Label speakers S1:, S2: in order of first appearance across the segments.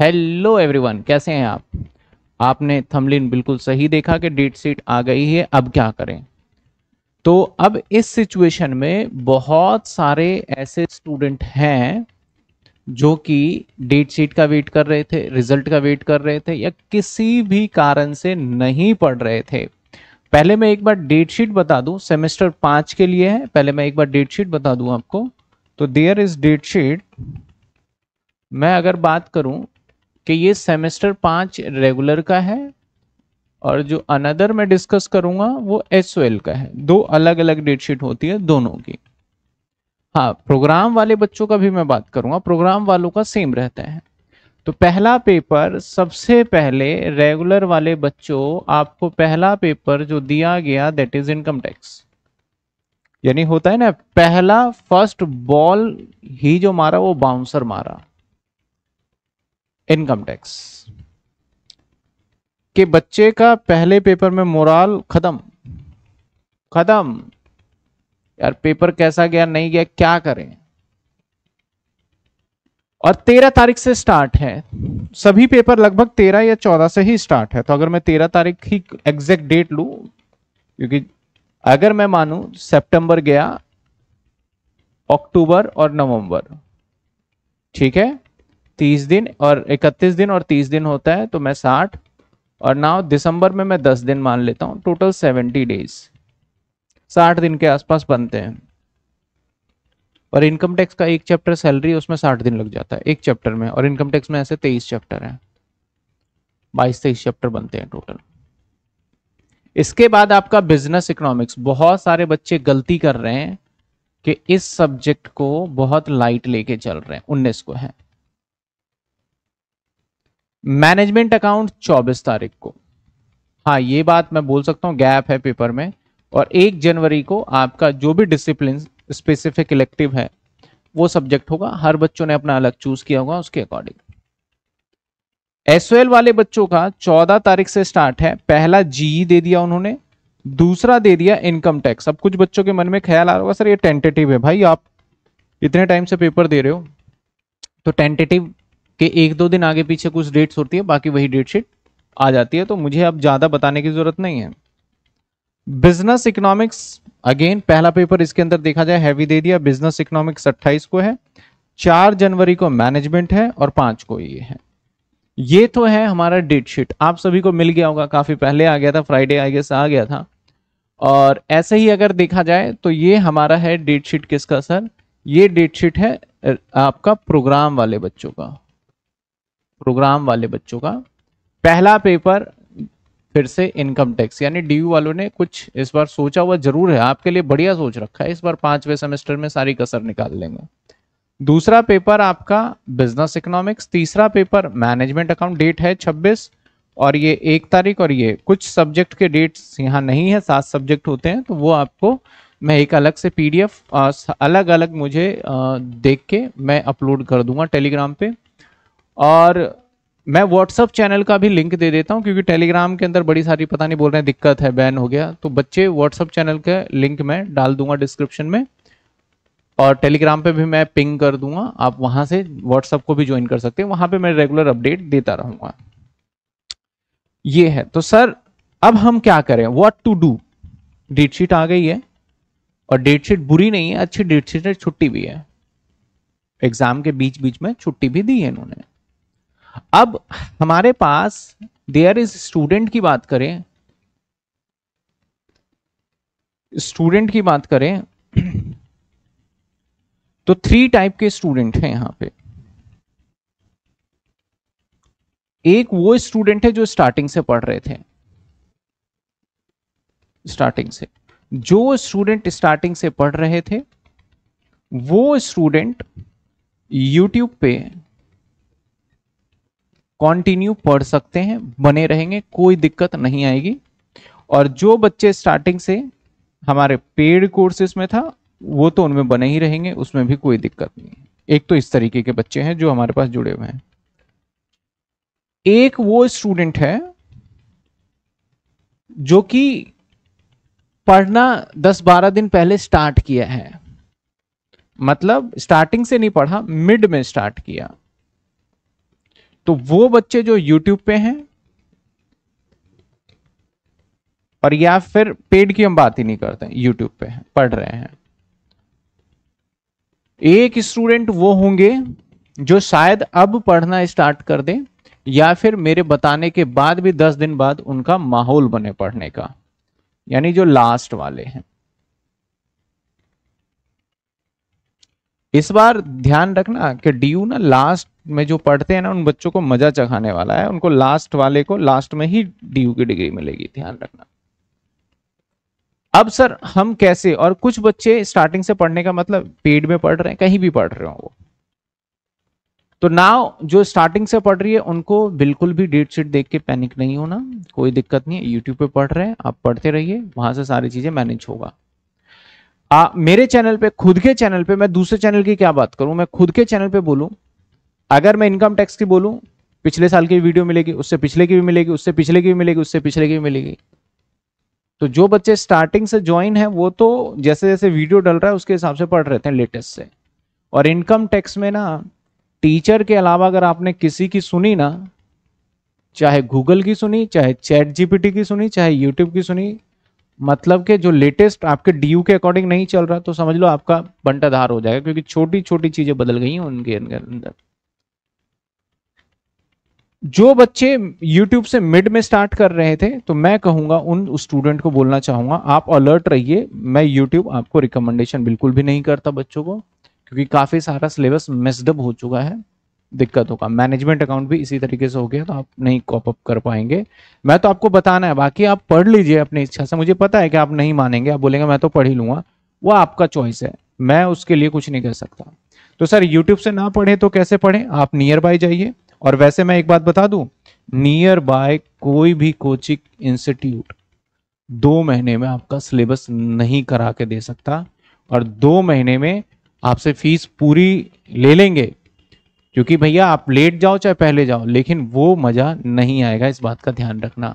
S1: hello everyone कैसे हैं आप आपने थमलिन बिल्कुल सही देखा कि डेट सीट आ गई है अब क्या करें तो अब इस सिचुएशन में बहुत सारे ऐसे स्टूडेंट हैं जो कि डेट शीट का वेट कर रहे थे रिजल्ट का वेट कर रहे थे या किसी भी कारण से नहीं पढ़ रहे थे पहले मैं एक बार डेट शीट बता दूं सेमेस्टर पांच के लिए है पहले मैं एक बार डेट शीट बता दूं आपको तो देयर इज डेट शीट मैं अगर बात करूं कि ये सेमेस्टर पांच रेगुलर का है और जो अनदर मैं डिस्कस करूंगा वो एस का है दो अलग अलग डेटशीट होती है दोनों की हाँ प्रोग्राम वाले बच्चों का भी मैं बात करूंगा प्रोग्राम वालों का सेम रहता है तो पहला पेपर सबसे पहले रेगुलर वाले बच्चों आपको पहला पेपर जो दिया गया दैट इज इनकम टैक्स यानी होता है ना पहला फर्स्ट बॉल ही जो मारा वो बाउंसर मारा इनकम टैक्स के बच्चे का पहले पेपर में मोराल खत्म खत्म यार पेपर कैसा गया नहीं गया क्या करें और तेरह तारीख से स्टार्ट है सभी पेपर लगभग तेरह या चौदह से ही स्टार्ट है तो अगर मैं तेरह तारीख ही एग्जैक्ट डेट लू क्योंकि अगर मैं मानू सितंबर गया अक्टूबर और नवंबर ठीक है तीस दिन और इकतीस दिन और तीस दिन होता है तो मैं साठ और नाउ दिसंबर में मैं दस दिन मान लेता हूं टोटल सेवेंटी डेज साठ दिन के आसपास बनते हैं और इनकम टैक्स का एक चैप्टर सैलरी उसमें साठ दिन लग जाता है एक चैप्टर में और इनकम टैक्स में ऐसे तेईस चैप्टर है बाईस तेईस चैप्टर बनते हैं टोटल इसके बाद आपका बिजनेस इकोनॉमिक्स बहुत सारे बच्चे गलती कर रहे हैं कि इस सब्जेक्ट को बहुत लाइट लेके चल रहे हैं उन्नीस को है मैनेजमेंट अकाउंट 24 तारीख को हाँ ये बात मैं बोल सकता हूँ गैप है पेपर में और एक जनवरी को आपका जो भी डिसिप्लिन स्पेसिफिक इलेक्टिव है वो सब्जेक्ट होगा हर बच्चों ने अपना अलग चूज किया होगा उसके अकॉर्डिंग एस वाले बच्चों का चौदह तारीख से स्टार्ट है पहला जी e दे दिया उन्होंने दूसरा दे दिया इनकम टैक्स अब कुछ बच्चों के मन में ख्याल आ रहा होगा सर ये टेंटेटिव है भाई आप इतने टाइम से पेपर दे रहे हो तो टेंटेटिव कि एक दो दिन आगे पीछे कुछ डेट्स होती है बाकी वही डेट शीट आ जाती है तो मुझे अब ज़्यादा बताने की ज़रूरत नहीं है बिजनेस इकोनॉमिक्स अगेन पहला पेपर इसके अंदर देखा जाए हैवी दे दिया बिजनेस इकोनॉमिक्स अट्ठाईस को है चार जनवरी को मैनेजमेंट है और पांच को ये है ये तो है हमारा डेट शीट आप सभी को मिल गया होगा काफ़ी पहले आ गया था फ्राइडे आ गया आ गया था और ऐसे ही अगर देखा जाए तो ये हमारा है डेट शीट किसका सर ये डेट शीट है आपका प्रोग्राम वाले बच्चों का प्रोग्राम वाले बच्चों का पहला पेपर फिर से इनकम टैक्स यानी डीयू वालों ने कुछ इस बार सोचा हुआ जरूर है आपके लिए बढ़िया सोच रखा है इस बार पांचवें सेमेस्टर में सारी कसर निकाल लेंगे दूसरा पेपर आपका बिजनेस इकोनॉमिक्स तीसरा पेपर मैनेजमेंट अकाउंट डेट है 26 और ये एक तारीख और ये कुछ सब्जेक्ट के डेट्स यहाँ नहीं है सात सब्जेक्ट होते हैं तो वो आपको मैं एक अलग से पीडीएफ अलग अलग मुझे देख के मैं अपलोड कर दूंगा टेलीग्राम पे और मैं व्हाट्सअप चैनल का भी लिंक दे देता हूँ क्योंकि टेलीग्राम के अंदर बड़ी सारी पता नहीं बोल रहे हैं दिक्कत है बैन हो गया तो बच्चे व्हाट्सअप चैनल के लिंक में डाल दूंगा डिस्क्रिप्शन में और टेलीग्राम पे भी मैं पिंग कर दूंगा आप वहां से व्हाट्सअप को भी ज्वाइन कर सकते हैं वहां पे मैं रेगुलर अपडेट देता रहूंगा ये है तो सर अब हम क्या करें व्हाट टू डू डेटशीट आ गई है और डेटशीट बुरी नहीं है अच्छी डेटशीट है छुट्टी भी है एग्जाम के बीच बीच में छुट्टी भी दी है इन्होंने अब हमारे पास देयर इज स्टूडेंट की बात करें स्टूडेंट की बात करें तो थ्री टाइप के स्टूडेंट हैं यहां पे एक वो स्टूडेंट है जो स्टार्टिंग से पढ़ रहे थे स्टार्टिंग से जो स्टूडेंट स्टार्टिंग से पढ़ रहे थे वो स्टूडेंट यूट्यूब पे कंटिन्यू पढ़ सकते हैं बने रहेंगे कोई दिक्कत नहीं आएगी और जो बच्चे स्टार्टिंग से हमारे पेड कोर्सेस में था वो तो उनमें बने ही रहेंगे उसमें भी कोई दिक्कत नहीं एक तो इस तरीके के बच्चे हैं जो हमारे पास जुड़े हुए हैं एक वो स्टूडेंट है जो कि पढना दस बारह दिन पहले स्टार्ट किया है मतलब स्टार्टिंग से नहीं पढ़ा मिड में स्टार्ट किया तो वो बच्चे जो यूट्यूब पे हैं और या फिर पेड की हम बात ही नहीं करते यूट्यूब पे हैं पढ़ रहे हैं एक स्टूडेंट वो होंगे जो शायद अब पढ़ना स्टार्ट कर दे या फिर मेरे बताने के बाद भी दस दिन बाद उनका माहौल बने पढ़ने का यानी जो लास्ट वाले हैं इस बार ध्यान रखना कि डी यू ना लास्ट में जो पढ़ते हैं ना उन बच्चों को मजा चखाने वाला है उनको लास्ट वाले को लास्ट में ही डी यू की डिग्री मिलेगी ध्यान रखना अब सर हम कैसे और कुछ बच्चे स्टार्टिंग से पढ़ने का मतलब पेड में पढ़ रहे हैं कहीं भी पढ़ रहे हो वो तो नाव जो स्टार्टिंग से पढ़ रही है उनको बिल्कुल भी डेट शीट देख के पैनिक नहीं होना कोई दिक्कत नहीं है यूट्यूब पे पढ़ रहे हैं आप पढ़ते रहिए वहां से सारी चीजें मैनेज होगा आ, मेरे चैनल पे खुद के चैनल पे मैं दूसरे चैनल की क्या बात करूं मैं खुद के चैनल पे बोलूं अगर मैं इनकम टैक्स की बोलूं पिछले साल की वीडियो मिलेगी उससे पिछले की भी मिलेगी उससे पिछले की भी मिलेगी उससे पिछले की भी मिलेगी तो जो बच्चे स्टार्टिंग से ज्वाइन है वो तो जैसे जैसे वीडियो डल रहा है उसके हिसाब से पढ़ रहे थे लेटेस्ट से और इनकम टैक्स में ना टीचर के अलावा अगर आपने किसी की सुनी ना चाहे गूगल की सुनी चाहे चैट जीपीटी की सुनी चाहे यूट्यूब की सुनी मतलब कि जो लेटेस्ट आपके डी के अकॉर्डिंग नहीं चल रहा तो समझ लो आपका बंटाधार हो जाएगा क्योंकि छोटी छोटी चीजें बदल गई हैं उनके अंदर जो बच्चे YouTube से मिड में स्टार्ट कर रहे थे तो मैं कहूंगा उन स्टूडेंट को बोलना चाहूंगा आप अलर्ट रहिए मैं YouTube आपको रिकमेंडेशन बिल्कुल भी नहीं करता बच्चों को क्योंकि काफी सारा सिलेबस मिसडअप हो चुका है दिक्कत होगा मैनेजमेंट अकाउंट भी इसी तरीके से हो गया तो आप नहीं कॉपअप कर पाएंगे मैं तो आपको बताना है बाकी आप पढ़ लीजिए अपनी इच्छा से मुझे पता है कि आप नहीं मानेंगे आप बोलेंगे मैं तो पढ़ ही लूंगा वो आपका चॉइस है मैं उसके लिए कुछ नहीं कर सकता तो सर यूट्यूब से ना पढ़े तो कैसे पढ़े आप नियर बाय जाइए और वैसे मैं एक बात बता दू नियर बाय कोई भी कोचिंग इंस्टीट्यूट दो महीने में आपका सिलेबस नहीं करा के दे सकता और दो महीने में आपसे फीस पूरी ले लेंगे क्योंकि भैया आप लेट जाओ चाहे पहले जाओ लेकिन वो मज़ा नहीं आएगा इस बात का ध्यान रखना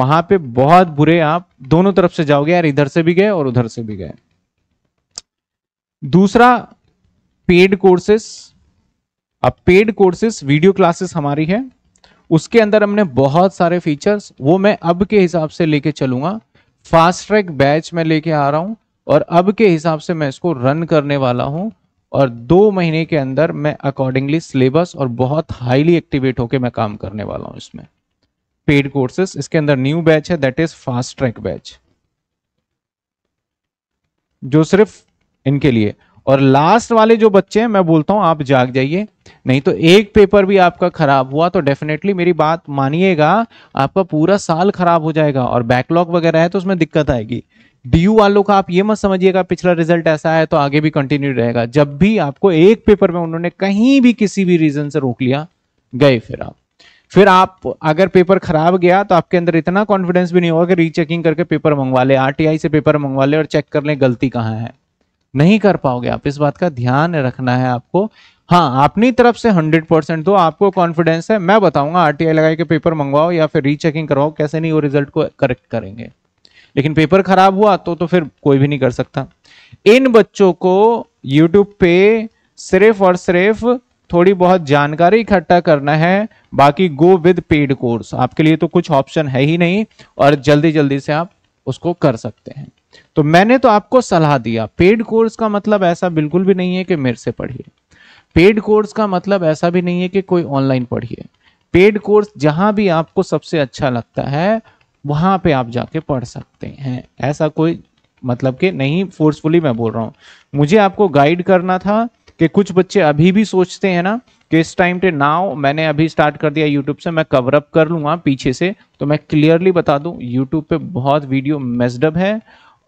S1: वहां पे बहुत बुरे आप दोनों तरफ से जाओगे यार इधर से भी गए और उधर से भी गए दूसरा पेड कोर्सेस अब पेड कोर्सेस वीडियो क्लासेस हमारी है उसके अंदर हमने बहुत सारे फीचर्स वो मैं अब के हिसाब से लेके चलूंगा फास्ट ट्रैक बैच में लेके आ रहा हूं और अब के हिसाब से मैं इसको रन करने वाला हूं और दो महीने के अंदर मैं अकॉर्डिंगली सिलेबस और बहुत हाईली एक्टिवेट होकर मैं काम करने वाला हूं इसमें पेड कोर्सेस इसके अंदर न्यू बैच है that is fast track batch जो सिर्फ इनके लिए और लास्ट वाले जो बच्चे हैं मैं बोलता हूं आप जाग जाइए नहीं तो एक पेपर भी आपका खराब हुआ तो डेफिनेटली मेरी बात मानिएगा आपका पूरा साल खराब हो जाएगा और बैकलॉग वगैरह है तो उसमें दिक्कत आएगी डीयू वालों का आप ये मत समझिएगा पिछला रिजल्ट ऐसा है तो आगे भी कंटिन्यू रहेगा जब भी आपको एक पेपर में उन्होंने कहीं भी किसी भी रीजन से रोक लिया गए फिर आप फिर आप अगर पेपर खराब गया तो आपके अंदर इतना कॉन्फिडेंस भी नहीं होगा कि रीचेकिंग करके पेपर मंगवा ले आरटीआई से पेपर मंगवा ले और चेक कर ले गलती कहाँ है नहीं कर पाओगे आप इस बात का ध्यान रखना है आपको हाँ अपनी तरफ से हंड्रेड परसेंट दो आपको कॉन्फिडेंस है मैं बताऊंगा आरटीआई लगा के पेपर मंगवाओ या फिर रीचेकिंग करवाओ कैसे नहीं वो रिजल्ट को करेक्ट करेंगे लेकिन पेपर खराब हुआ तो तो फिर कोई भी नहीं कर सकता इन बच्चों को यूट्यूब पे सिर्फ और सिर्फ थोड़ी बहुत जानकारी इकट्ठा करना है बाकी गो विद पेड कोर्स आपके लिए तो कुछ ऑप्शन है ही नहीं और जल्दी जल्दी से आप उसको कर सकते हैं तो मैंने तो आपको सलाह दिया पेड कोर्स का मतलब ऐसा बिल्कुल भी नहीं है कि मेरे से पढ़िए पेड कोर्स का मतलब ऐसा भी नहीं है कि कोई ऑनलाइन पढ़िए पेड कोर्स जहां भी आपको सबसे अच्छा लगता है वहाँ पे आप जाके पढ़ सकते हैं ऐसा कोई मतलब कि नहीं फोर्सफुली मैं बोल रहा हूँ मुझे आपको गाइड करना था कि कुछ बच्चे अभी भी सोचते हैं ना कि इस टाइम पे नाव मैंने अभी स्टार्ट कर दिया यूट्यूब से मैं कवर अप कर लूँगा पीछे से तो मैं क्लियरली बता दूँ यूट्यूब पे बहुत वीडियो मेस्डअप है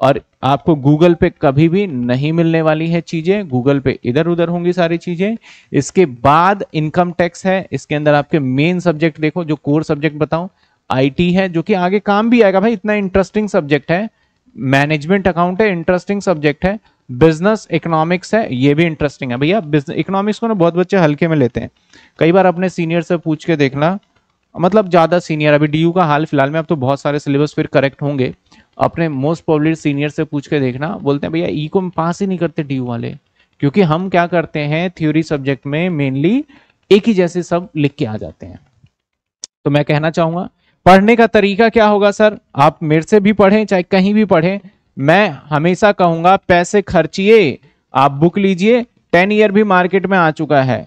S1: और आपको गूगल पे कभी भी नहीं मिलने वाली है चीज़ें गूगल पे इधर उधर होंगी सारी चीज़ें इसके बाद इनकम टैक्स है इसके अंदर आपके मेन सब्जेक्ट देखो जो कोर सब्जेक्ट बताऊं आईटी है जो कि आगे काम भी आएगा भाई इतना इंटरेस्टिंग सब्जेक्ट है मैनेजमेंट अकाउंट है इंटरेस्टिंग सब्जेक्ट है बिजनेस इकोनॉमिक्स है ये भी इंटरेस्टिंग है भैया इकोनॉमिक्स को ना बहुत बच्चे हल्के में लेते हैं कई बार अपने सीनियर से पूछ के देखना मतलब ज़्यादा सीनियर अभी डी का हाल फिलहाल में अब तो बहुत सारे सिलेबस फिर करेक्ट होंगे अपने मोस्ट पॉपुलर सीनियर से पूछ के देखना बोलते हैं भैया ई e को पास ही नहीं करते डी वाले क्योंकि हम क्या करते हैं थ्योरी सब्जेक्ट में मेनली एक ही जैसे सब लिख के आ जाते हैं तो मैं कहना चाहूंगा पढ़ने का तरीका क्या होगा सर आप मेरे से भी पढ़ें चाहे कहीं भी पढ़ें मैं हमेशा कहूंगा पैसे खर्चिए आप बुक लीजिए टेन ईयर भी मार्केट में आ चुका है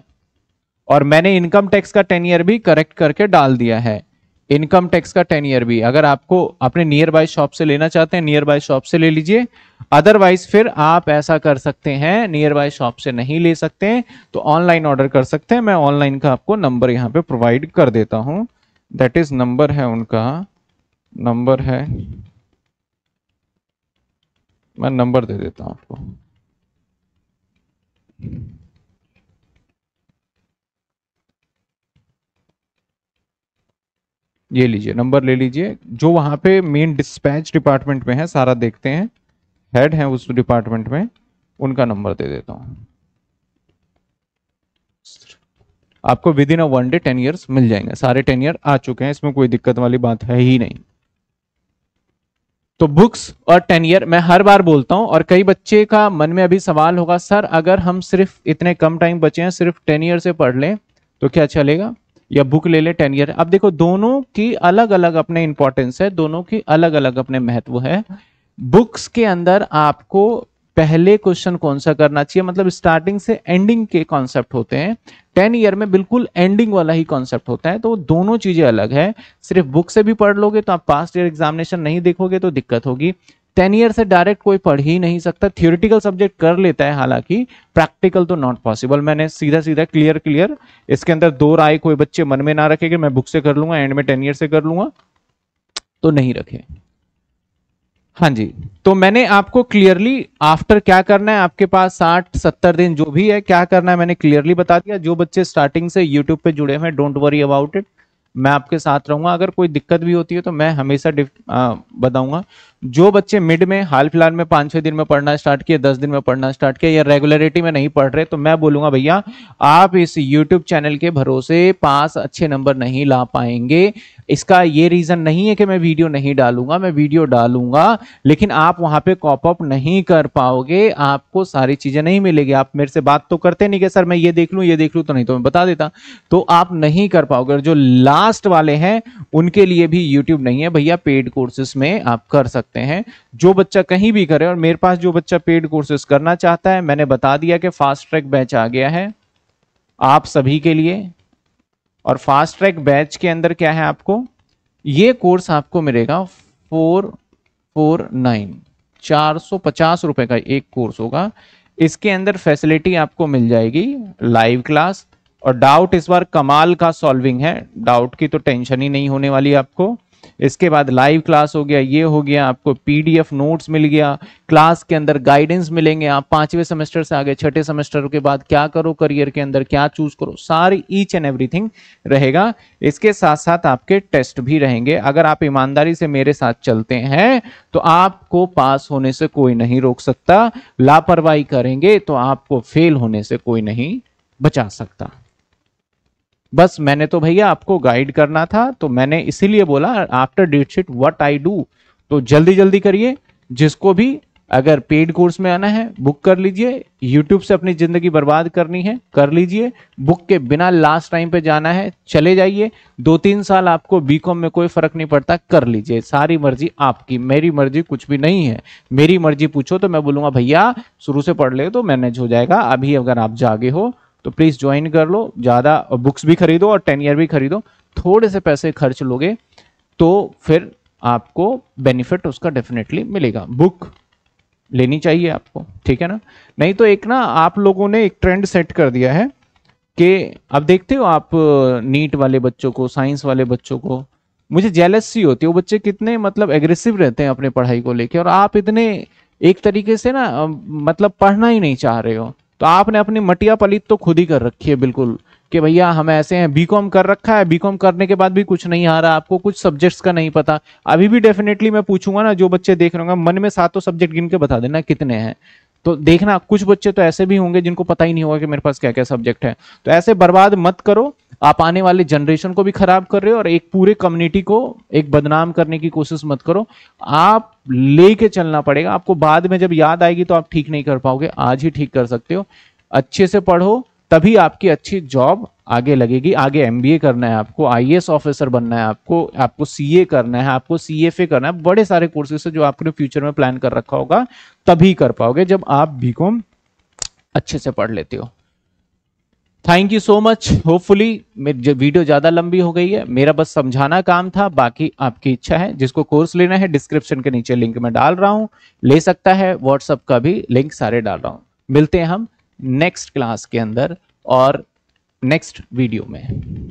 S1: और मैंने इनकम टैक्स का टेन ईयर भी करेक्ट करके डाल दिया है इनकम टैक्स का टेन ईयर भी अगर आपको अपने नियर बाय शॉप से लेना चाहते हैं नियर बाय शॉप से ले लीजिए अदरवाइज फिर आप ऐसा कर सकते हैं नियर बाय शॉप से नहीं ले सकते तो ऑनलाइन ऑर्डर कर सकते हैं मैं ऑनलाइन का आपको नंबर यहाँ पे प्रोवाइड कर देता हूँ दैट इज नंबर है उनका नंबर है मैं नंबर दे देता हूं आपको ये लीजिए नंबर ले लीजिए जो वहां पे मेन डिस्पैच डिपार्टमेंट में है सारा देखते हैं हेड है उस डिपार्टमेंट में उनका नंबर दे देता हूं आपको within a one day ten years मिल जाएंगे सारे टेन ईयर आ चुके हैं इसमें कोई दिक्कत वाली बात है ही नहीं तो बुक्स और टेन ईयर मैं हर बार बोलता हूं और कई बच्चे का मन में अभी सवाल होगा सर अगर हम सिर्फ इतने कम टाइम बचे हैं सिर्फ टेन ईयर से पढ़ लें तो क्या चलेगा या बुक ले लें टेन ईयर अब देखो दोनों की अलग अलग अपने इंपॉर्टेंस है दोनों की अलग अलग अपने महत्व है बुक्स के अंदर आपको पहले क्वेश्चन कौन सा करना चाहिए मतलब स्टार्टिंग से एंडिंग के कॉन्सेप्ट होते हैं टेन ईयर में बिल्कुल एंडिंग वाला ही कॉन्सेप्ट होता है तो दोनों चीजें अलग है सिर्फ बुक से भी पढ़ लोगे तो आप पास्ट ईयर एग्जामिनेशन नहीं देखोगे तो दिक्कत होगी टेन ईयर से डायरेक्ट कोई पढ़ ही नहीं सकता थियोरिटिकल सब्जेक्ट कर लेता है हालांकि प्रैक्टिकल तो नॉट पॉसिबल मैंने सीधा सीधा क्लियर क्लियर इसके अंदर दो राय कोई बच्चे मन में ना कि मैं बुक से कर लूंगा एंड में टेन ईयर से कर लूंगा तो नहीं रखे हाँ जी तो मैंने आपको क्लियरली आफ्टर क्या करना है आपके पास साठ सत्तर दिन जो भी है क्या करना है मैंने क्लियरली बता दिया जो बच्चे स्टार्टिंग से यूट्यूब पे जुड़े हुए हैं डोंट वरी अबाउट इट मैं आपके साथ रहूंगा अगर कोई दिक्कत भी होती है तो मैं हमेशा बताऊंगा जो बच्चे मिड में हाल फिलहाल में पाँच छः दिन में पढ़ना स्टार्ट किए दस दिन में पढ़ना स्टार्ट किया या रेगुलरिटी में नहीं पढ़ रहे तो मैं बोलूंगा भैया आप इस यूट्यूब चैनल के भरोसे पास अच्छे नंबर नहीं ला पाएंगे इसका ये रीज़न नहीं है कि मैं वीडियो नहीं डालूंगा मैं वीडियो डालूंगा लेकिन आप वहाँ पे कॉपअप नहीं कर पाओगे आपको सारी चीज़ें नहीं मिलेगी आप मेरे से बात तो करते नहीं कि सर मैं ये देख लूँ ये देख लूँ तो नहीं तो मैं बता देता तो आप नहीं कर पाओगे जो लास्ट वाले हैं उनके लिए भी यूट्यूब नहीं है भैया पेड कोर्सेस में आप कर सकते सकते हैं जो बच्चा कहीं भी करे और मेरे पास जो बच्चा पेड कोर्सेस करना चाहता है मैंने बता दिया कि फास्ट ट्रैक बैच आ गया है आप सभी के लिए और फास्ट ट्रैक बैच के अंदर क्या है आपको ये कोर्स आपको मिलेगा फोर फोर नाइन चार सौ पचास रुपये का एक कोर्स होगा इसके अंदर फैसिलिटी आपको मिल जाएगी लाइव क्लास और डाउट इस बार कमाल का सॉल्विंग है डाउट की तो टेंशन ही नहीं होने वाली आपको इसके बाद लाइव क्लास हो गया ये हो गया आपको पीडीएफ नोट्स मिल गया क्लास के अंदर गाइडेंस मिलेंगे आप पांचवें सेमेस्टर से आगे छठे सेमेस्टर के बाद क्या करो करियर के अंदर क्या चूज करो सारी ईच एंड एवरीथिंग रहेगा इसके साथ साथ आपके टेस्ट भी रहेंगे अगर आप ईमानदारी से मेरे साथ चलते हैं तो आपको पास होने से कोई नहीं रोक सकता लापरवाही करेंगे तो आपको फेल होने से कोई नहीं बचा सकता बस मैंने तो भैया आपको गाइड करना था तो मैंने इसीलिए बोला after date sheet what I do तो जल्दी जल्दी करिए जिसको भी अगर पेड कोर्स में आना है बुक कर लीजिए यूट्यूब से अपनी ज़िंदगी बर्बाद करनी है कर लीजिए बुक के बिना लास्ट टाइम पे जाना है चले जाइए दो तीन साल आपको बीकॉम में कोई फ़र्क नहीं पड़ता कर लीजिए सारी मर्जी आपकी मेरी मर्जी कुछ भी नहीं है मेरी मर्जी पूछो तो मैं बोलूँगा भैया शुरू से पढ़ ले तो मैनेज हो जाएगा अभी अगर आप जागे हो तो प्लीज़ ज्वाइन कर लो ज़्यादा बुक्स भी खरीदो और टेन ईयर भी खरीदो थोड़े से पैसे खर्च लोगे तो फिर आपको बेनिफिट उसका डेफिनेटली मिलेगा बुक लेनी चाहिए आपको ठीक है ना नहीं तो एक ना आप लोगों ने एक ट्रेंड सेट कर दिया है कि अब देखते हो आप नीट वाले बच्चों को साइंस वाले बच्चों को मुझे जेलस सी होती है वो बच्चे कितने मतलब एग्रेसिव रहते हैं अपने पढ़ाई को लेके और आप इतने एक तरीके से ना मतलब पढ़ना ही नहीं चाह रहे हो तो आपने अपनी मटिया पलित तो खुद ही कर रखी है बिल्कुल कि भैया हम ऐसे हैं बीकॉम कर रखा है बीकॉम करने के बाद भी कुछ नहीं आ रहा आपको कुछ सब्जेक्ट्स का नहीं पता अभी भी डेफिनेटली मैं पूछूंगा ना जो बच्चे देख रहे होंगे मन में सातों सब्जेक्ट गिन के बता देना कितने हैं तो देखना कुछ बच्चे तो ऐसे भी होंगे जिनको पता ही नहीं होगा कि मेरे पास क्या क्या सब्जेक्ट है तो ऐसे बर्बाद मत करो आप आने वाले जनरेशन को भी खराब कर रहे हो और एक पूरे कम्युनिटी को एक बदनाम करने की कोशिश मत करो आप लेके चलना पड़ेगा आपको बाद में जब याद आएगी तो आप ठीक नहीं कर पाओगे आज ही ठीक कर सकते हो अच्छे से पढ़ो तभी आपकी अच्छी जॉब आगे लगेगी आगे एमबीए करना है आपको आईएएस ऑफिसर बनना है आपको आपको सीए करना है आपको सीएफए करना है बड़े सारे कोर्सेस जो आपने फ्यूचर में प्लान कर रखा होगा तभी कर पाओगे जब आप बीकॉम अच्छे से पढ़ लेते हो thank you so much hopefully video ज़्यादा लंबी हो गई है मेरा बस समझाना काम था बाकी आपकी इच्छा है जिसको कोर्स लेना है डिस्क्रिप्शन के नीचे लिंक में डाल रहा हूँ ले सकता है व्हाट्सअप का भी लिंक सारे डाल रहा हूँ मिलते हैं हम नेक्स्ट क्लास के अंदर और नेक्स्ट वीडियो में